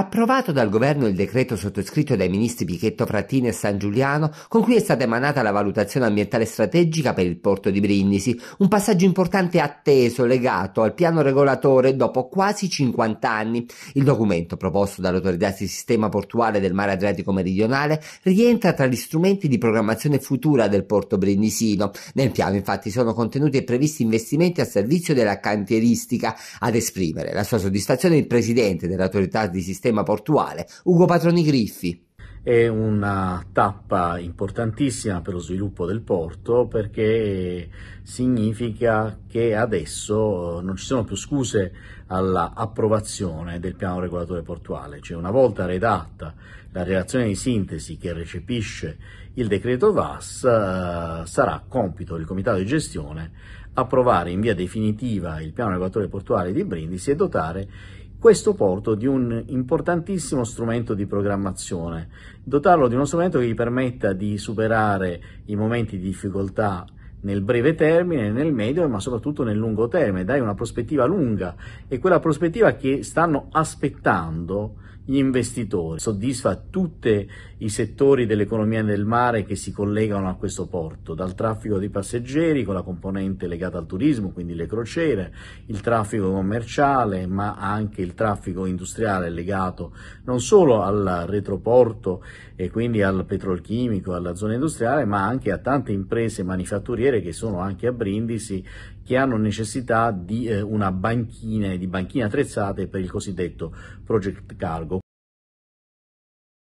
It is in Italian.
Approvato dal governo il decreto sottoscritto dai ministri Pichetto Frattini e San Giuliano, con cui è stata emanata la valutazione ambientale strategica per il porto di Brindisi, un passaggio importante e atteso legato al piano regolatore dopo quasi 50 anni. Il documento proposto dall'autorità di sistema portuale del mare Adriatico meridionale rientra tra gli strumenti di programmazione futura del porto brindisino. Nel piano infatti sono contenuti e previsti investimenti a servizio della cantieristica. Ad esprimere la sua soddisfazione il presidente dell'autorità di sistema sistema portuale Ugo Patroni Griffi. È una tappa importantissima per lo sviluppo del porto perché significa che adesso eh, non ci sono più scuse all'approvazione del piano regolatore portuale, cioè una volta redatta la relazione di sintesi che recepisce il decreto VAS eh, sarà compito del comitato di gestione approvare in via definitiva il piano regolatore portuale di Brindisi e dotare questo porto di un importantissimo strumento di programmazione, dotarlo di uno strumento che gli permetta di superare i momenti di difficoltà nel breve termine, nel medio ma soprattutto nel lungo termine, dai una prospettiva lunga e quella prospettiva che stanno aspettando gli investitori, soddisfa tutti i settori dell'economia del mare che si collegano a questo porto, dal traffico di passeggeri con la componente legata al turismo, quindi le crociere, il traffico commerciale, ma anche il traffico industriale legato non solo al retroporto e quindi al petrolchimico, alla zona industriale, ma anche a tante imprese manifatturiere che sono anche a Brindisi che hanno necessità di eh, una banchina, di banchine attrezzate per il cosiddetto project cargo